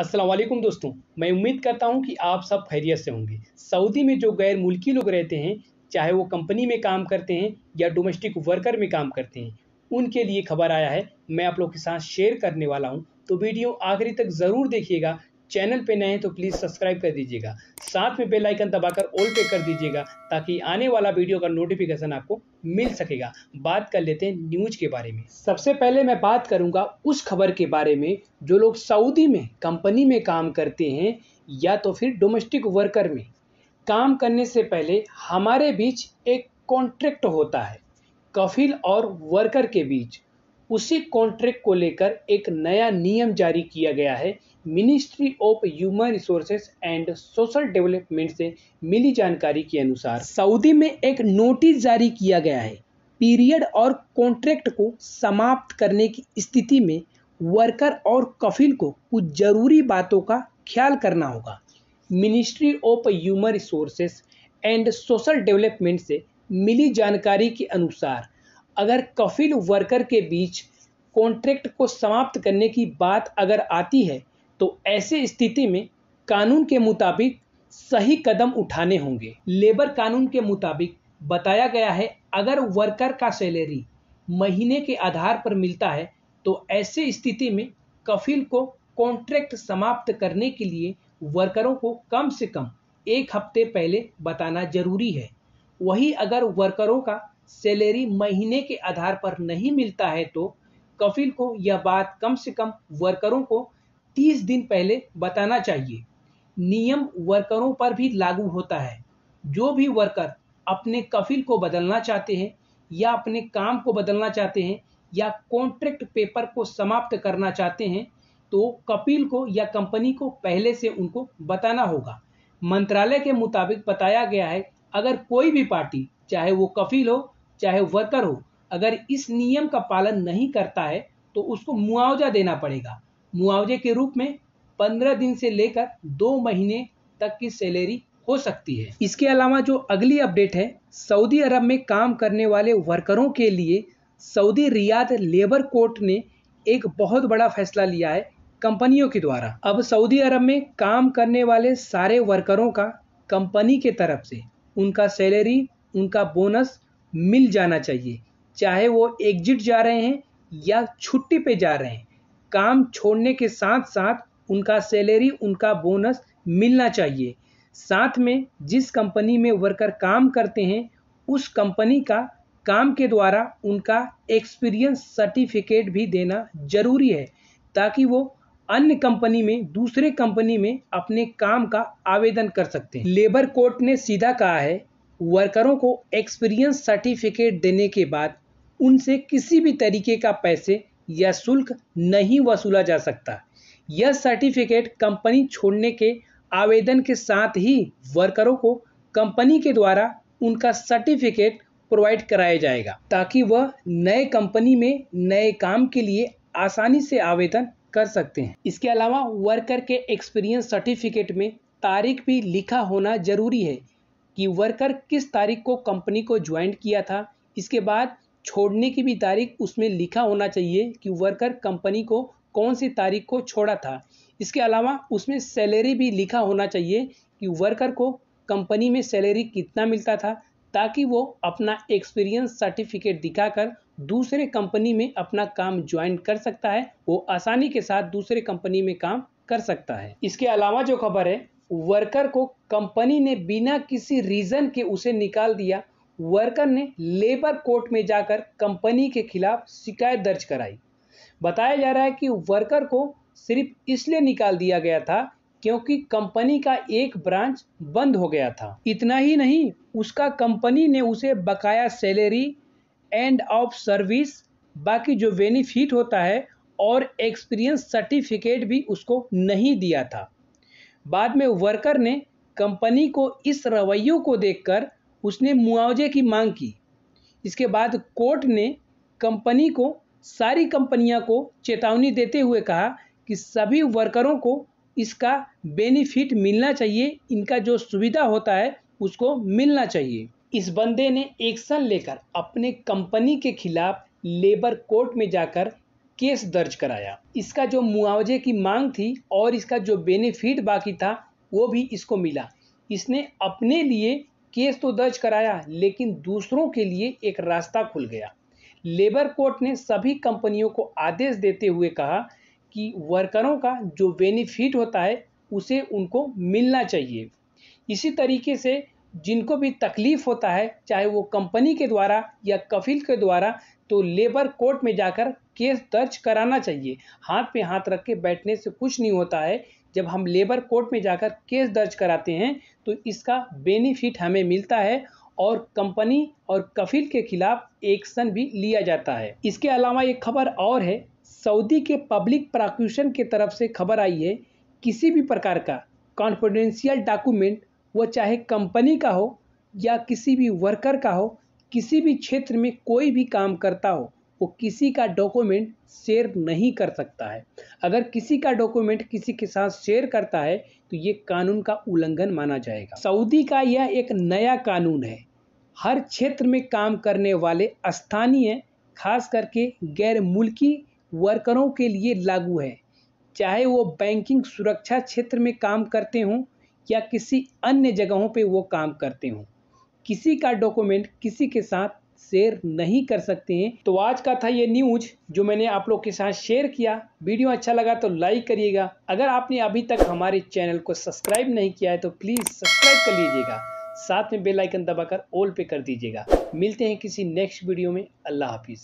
असलम दोस्तों मैं उम्मीद करता हूं कि आप सब खैरियत से होंगे सऊदी में जो गैर मुल्की लोग रहते हैं चाहे वो कंपनी में काम करते हैं या डोमेस्टिक वर्कर में काम करते हैं उनके लिए खबर आया है मैं आप लोग के साथ शेयर करने वाला हूं तो वीडियो आखिरी तक ज़रूर देखिएगा चैनल पे नए हैं तो प्लीज़ सब्सक्राइब कर दीजिएगा साथ में बेल आइकन दबाकर ऑल पे कर दीजिएगा ताकि आने वाला वीडियो का नोटिफिकेशन आपको मिल सकेगा बात कर लेते हैं न्यूज के बारे में सबसे पहले मैं बात करूंगा उस खबर के बारे में जो लोग सऊदी में कंपनी में काम करते हैं या तो फिर डोमेस्टिक वर्कर में काम करने से पहले हमारे बीच एक कॉन्ट्रैक्ट होता है कफिल और वर्कर के बीच उसी कॉन्ट्रैक्ट को लेकर एक नया नियम जारी किया गया है ministry of human resources and social development से मिली जानकारी के अनुसार सऊदी में एक नोटिस जारी किया गया है पीरियड और कॉन्ट्रैक्ट को समाप्त करने की स्थिति में वर्कर और कफिल को कुछ जरूरी बातों का ख्याल करना होगा ministry of human resources and social development से मिली जानकारी के अनुसार अगर कफिल वर्कर के बीच कॉन्ट्रैक्ट को समाप्त करने की बात अगर आती है तो ऐसे स्थिति में कानून के मुताबिक सही कदम उठाने होंगे लेबर कानून के मुताबिक बताया गया है अगर वर्कर का सैलरी महीने के आधार पर मिलता है तो ऐसे स्थिति में कफिल को कॉन्ट्रैक्ट समाप्त करने के लिए वर्करों को कम से कम एक हफ्ते पहले बताना जरूरी है वही अगर वर्करों का सैलरी महीने के आधार पर नहीं मिलता है तो कफिल को यह बात कम से कम वर्करों को 30 दिन पहले बताना चाहिए नियम वर्करों पर भी लागू होता है जो भी वर्कर अपने कफिल को बदलना चाहते हैं या अपने काम को बदलना चाहते हैं या कॉन्ट्रैक्ट पेपर को समाप्त करना चाहते हैं तो कपिल को या कंपनी को पहले से उनको बताना होगा मंत्रालय के मुताबिक बताया गया है अगर कोई भी पार्टी चाहे वो कफिल हो चाहे वर्कर हो अगर इस नियम का पालन नहीं करता है तो उसको मुआवजा देना पड़ेगा मुआवजे के रूप में पंद्रह दिन से लेकर दो महीने तक की सैलरी हो सकती है इसके अलावा जो अगली अपडेट है सऊदी अरब में काम करने वाले वर्करों के लिए सऊदी रियाद लेबर कोर्ट ने एक बहुत बड़ा फैसला लिया है कंपनियों के द्वारा अब सऊदी अरब में काम करने वाले सारे वर्करों का कंपनी के तरफ से उनका सैलरी उनका बोनस मिल जाना चाहिए चाहे वो एग्जिट जा रहे हैं या छुट्टी पे जा रहे हैं काम छोड़ने के साथ साथ उनका सैलरी उनका बोनस मिलना चाहिए साथ में जिस कंपनी में वर्कर काम करते हैं उस कंपनी का काम के द्वारा उनका एक्सपीरियंस सर्टिफिकेट भी देना जरूरी है ताकि वो अन्य कंपनी में दूसरे कंपनी में अपने काम का आवेदन कर सकते हैं लेबर कोर्ट ने सीधा कहा है वर्करों को एक्सपीरियंस सर्टिफिकेट देने के बाद उनसे किसी भी तरीके का पैसे या शुल्क नहीं वसूला जा सकता यह सर्टिफिकेट कंपनी छोड़ने के आवेदन के साथ ही वर्करों को कंपनी के द्वारा उनका सर्टिफिकेट प्रोवाइड कराया जाएगा ताकि वह नए कंपनी में नए काम के लिए आसानी से आवेदन कर सकते हैं इसके अलावा वर्कर के एक्सपीरियंस सर्टिफिकेट में तारीख भी लिखा होना जरूरी है कि वर्कर किस तारीख को कंपनी को ज्वाइंट किया था इसके बाद छोड़ने की भी तारीख उसमें लिखा होना चाहिए कि वर्कर कंपनी को कौन सी तारीख को छोड़ा था इसके अलावा उसमें सैलरी भी लिखा होना चाहिए कि वर्कर को कंपनी में सैलरी कितना मिलता था ताकि वो अपना एक्सपीरियंस सर्टिफिकेट दिखाकर दूसरे कंपनी में अपना काम ज्वाइन कर सकता है वो आसानी के साथ दूसरे कंपनी में काम कर सकता है इसके अलावा जो खबर है वर्कर को कंपनी ने बिना किसी रीज़न के उसे निकाल दिया वर्कर ने लेबर कोर्ट में जाकर कंपनी के खिलाफ शिकायत दर्ज कराई बताया जा रहा है कि वर्कर को सिर्फ इसलिए निकाल दिया गया था क्योंकि कंपनी का एक ब्रांच बंद हो गया था इतना ही नहीं उसका कंपनी ने उसे बकाया सैलरी एंड ऑफ सर्विस बाकी जो बेनिफिट होता है और एक्सपीरियंस सर्टिफिकेट भी उसको नहीं दिया था बाद में वर्कर ने कंपनी को इस रवैयों को देखकर उसने मुआवजे की मांग की इसके बाद कोर्ट ने कंपनी को सारी कंपनियां को चेतावनी देते हुए कहा कि सभी वर्करों को इसका बेनिफिट मिलना चाहिए इनका जो सुविधा होता है उसको मिलना चाहिए इस बंदे ने एक्शन लेकर अपने कंपनी के खिलाफ लेबर कोर्ट में जाकर केस दर्ज कराया इसका जो मुआवजे की मांग थी और इसका जो बेनिफिट बाकी था वो भी इसको मिला इसने अपने लिए केस तो दर्ज कराया लेकिन दूसरों के लिए एक रास्ता खुल गया लेबर कोर्ट ने सभी कंपनियों को आदेश देते हुए कहा कि वर्करों का जो बेनिफिट होता है उसे उनको मिलना चाहिए इसी तरीके से जिनको भी तकलीफ़ होता है चाहे वो कंपनी के द्वारा या कफिल के द्वारा तो लेबर कोर्ट में जाकर केस दर्ज कराना चाहिए हाथ पे हाथ रख के बैठने से कुछ नहीं होता है जब हम लेबर कोर्ट में जाकर केस दर्ज कराते हैं तो इसका बेनिफिट हमें मिलता है और कंपनी और कफिल के खिलाफ एक्शन भी लिया जाता है इसके अलावा एक खबर और है सऊदी के पब्लिक प्रोक्यूशन के तरफ से खबर आई है किसी भी प्रकार का कॉन्फिडेंशियल डॉक्यूमेंट वह चाहे कंपनी का हो या किसी भी वर्कर का हो किसी भी क्षेत्र में कोई भी काम करता हो वो किसी का डॉक्यूमेंट शेयर नहीं कर सकता है अगर किसी का डॉक्यूमेंट किसी के साथ शेयर करता है तो ये कानून का उल्लंघन माना जाएगा सऊदी का यह एक नया कानून है हर क्षेत्र में काम करने वाले स्थानीय खास करके गैर मुल्की वर्करों के लिए लागू है चाहे वो बैंकिंग सुरक्षा क्षेत्र में काम करते हों या किसी अन्य जगहों पे वो काम करते हों किसी का डॉक्यूमेंट किसी के साथ शेयर नहीं कर सकते हैं तो आज का था ये न्यूज जो मैंने आप लोग के साथ शेयर किया वीडियो अच्छा लगा तो लाइक करिएगा अगर आपने अभी तक हमारे चैनल को सब्सक्राइब नहीं किया है तो प्लीज सब्सक्राइब कर लीजिएगा साथ में बेल आइकन दबाकर ऑल पे कर दीजिएगा मिलते हैं किसी नेक्स्ट वीडियो में अल्लाह हाफिज